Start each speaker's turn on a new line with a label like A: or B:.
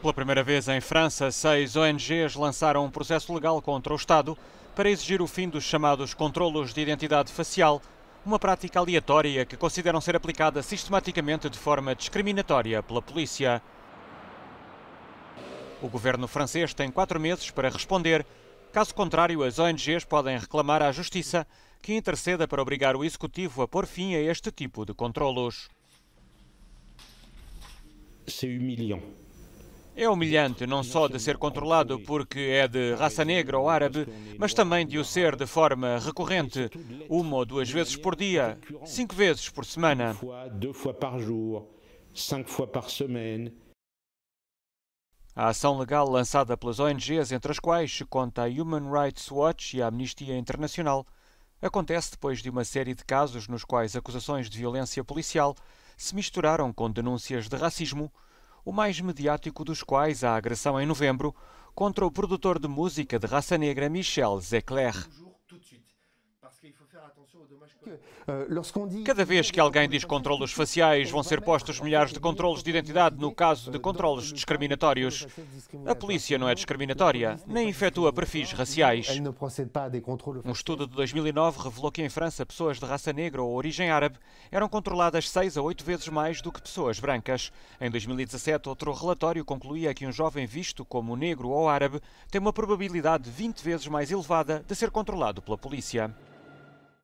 A: Pela primeira vez em França, seis ONGs lançaram um processo legal contra o Estado para exigir o fim dos chamados controlos de identidade facial, uma prática aleatória que consideram ser aplicada sistematicamente de forma discriminatória pela polícia. O governo francês tem quatro meses para responder. Caso contrário, as ONGs podem reclamar à Justiça que interceda para obrigar o Executivo a pôr fim a este tipo de controlos. É humilhante. É humilhante não só de ser controlado porque é de raça negra ou árabe, mas também de o ser de forma recorrente, uma ou duas vezes por dia, cinco vezes por semana. A ação legal lançada pelas ONGs, entre as quais se conta a Human Rights Watch e a Amnistia Internacional, acontece depois de uma série de casos nos quais acusações de violência policial se misturaram com denúncias de racismo, o mais mediático dos quais a agressão em novembro contra o produtor de música de raça negra Michel Zecler. Euh, Cada vez que alguém diz controlos faciais, vão ser postos milhares de controlos de identidade no caso de controlos discriminatórios. A polícia não é discriminatória, nem efetua perfis raciais. Um estudo de 2009 revelou que em França pessoas de raça negra ou origem árabe eram controladas seis a oito vezes mais do que pessoas brancas. Em 2017, outro relatório concluía que um jovem visto como negro ou árabe tem uma probabilidade 20 vezes mais elevada de ser controlado pela polícia.